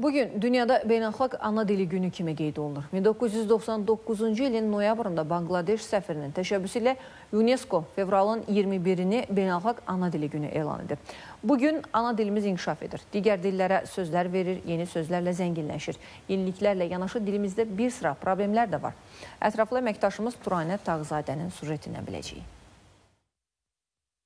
Bugün dünyada beynəlxalq ana dili günü kimi qeyd olunur. 1999-cu ilin noyabrında Bangladeş səfirinin təşəbbüsü ilə UNESCO fevralın 21-ini beynəlxalq ana dili günü elan edib. Bugün ana dilimiz inkişaf edir. Digər dillərə sözlər verir, yeni sözlərlə zənginləşir. Yeniliklərlə yanaşı dilimizdə bir sıra problemlər də var. Ətraflı əməkdaşımız Turanə Tağzadənin sujetindən biləcəyik.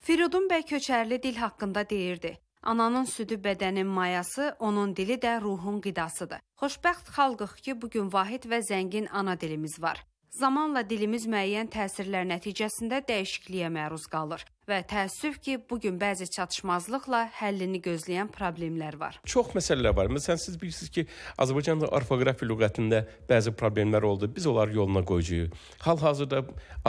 Firidun bəy Köçərli dil haqqında deyirdi. Ananın südü bədənin mayası, onun dili də ruhun qidasıdır. Xoşbəxt xalqıq ki, bu gün vahid və zəngin ana dilimiz var. Zamanla dilimiz müəyyən təsirlər nəticəsində dəyişikliyə məruz qalır və təəssüf ki, bu gün bəzi çatışmazlıqla həllini gözləyən problemlər var. Çox məsələlər var. Məsələn, siz bilirsiniz ki, Azərbaycanda orfoqrafi lüğətində bəzi problemlər oldu. Biz onları yoluna qoyacağıq. Hal-hazırda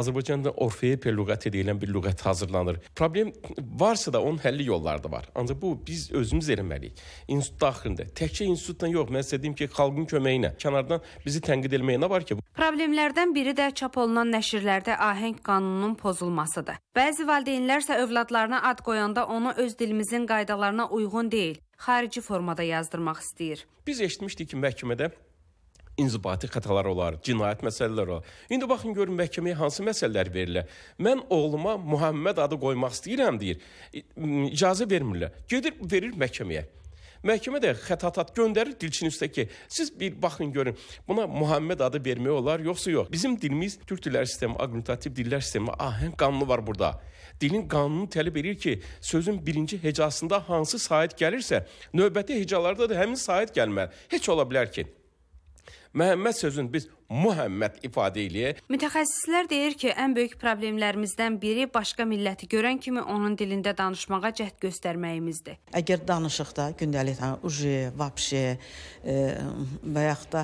Azərbaycanda orfoepiya lüğəti deyilən bir lüğət hazırlanır. Problem varsa da onun həlli yolları da var. Ancaq bu biz özümüz eləməliyik. İnstitut daxilində, təkcə institutla yox, mən sizə deyim ki, xalqın köməyi ilə kənardan bizi tənqid etməyə nə var ki? Problemlərdən biri də çap olunan nəşrlərdə ahəng qanununun pozulmasıdır. Bəzi valideynlər Valideynlərsə övladlarına ad qoyanda onu öz dilimizin qaydalarına uyğun deyil, xarici formada yazdırmaq istəyir. Biz eşitmişdik ki, məhkəmədə inzibati xətalar olar, cinayət məsələləri olar. İndi baxın görün məhkəməyə hansı məsələlər verilir. Mən oğluma Muhammed adı qoymaq istəyirəm deyir. İcazə vermirlər. Gedir verir məhkəməyə. Məhkəmə də xətatat göndərir dilçin üstə ki, siz bir baxın görün, buna Muhammed adı vermək olar yoxsa yox. Bizim dilimiz Türk dilləri sistemi, aqruntativ dillər sistemi, ahəng qanunu var burada. Dilin qanunu tələb edir ki, sözün birinci hecasında hansı sahət gəlirsə, növbəti hecalarda da həmin sahət gəlməli. Heç ola bilər ki, Məhəmməd sözün biz Muhəmməd ifadə eləyək. Mütəxəssislər deyir ki, ən böyük problemlərimizdən biri başqa milləti görən kimi onun dilində danışmağa cəhd göstərməyimizdir. Əgər danışıqda gündəlik hə, uje, vapşe e, və yaxud da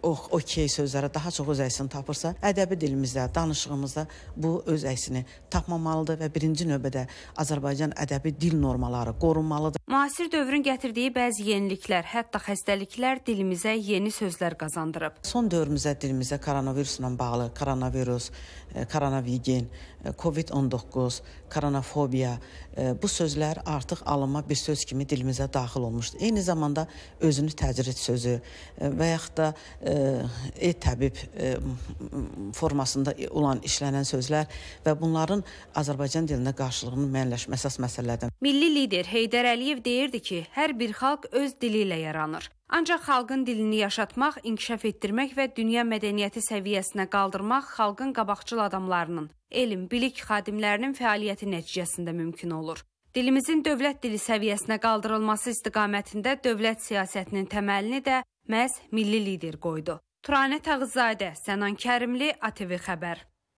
ox, e, okey sözlərə daha çox öz əksini tapırsa, ədəbi dilimizdə, danışığımızda bu öz əksini tapmamalıdır və birinci növbədə Azərbaycan ədəbi dil normaları qorunmalıdır. Müasir dövrün gətirdiyi bəzi yeniliklər, hətta xəstəliklər dilimizə dilimizə yeni sözlər qazandırıb. Son dövrümüzə dilimizə koronavirusla bağlı koronavirus, e, koronavigen, e, COVID-19, koronafobiya e, bu sözlər artıq alınma bir söz kimi dilimizə daxil olmuşdu. Eyni zamanda özünü təcrid sözü və yaxud da e-təbib formasında olan işlənən sözlər və bunların Azərbaycan dilində qarşılığının müəyyənləşmə əsas məsələlərdən. Milli lider Heydər Əliyev deyirdi ki, hər bir xalq öz dili ilə yaranır. Ancaq xalqın dilini yaşatmaq, inkişaf etdirmək və dünya mədəniyyəti səviyyəsinə qaldırmaq xalqın qabaqcıl adamlarının, elm, bilik xadimlərinin fəaliyyəti nəticəsində mümkün olur. Dilimizin dövlət dili səviyyəsinə qaldırılması istiqamətində dövlət siyasətinin təməlini də məhz milli lider qoydu. Turanə Tağızadə, Sənan Kərimli, ATV xəbər.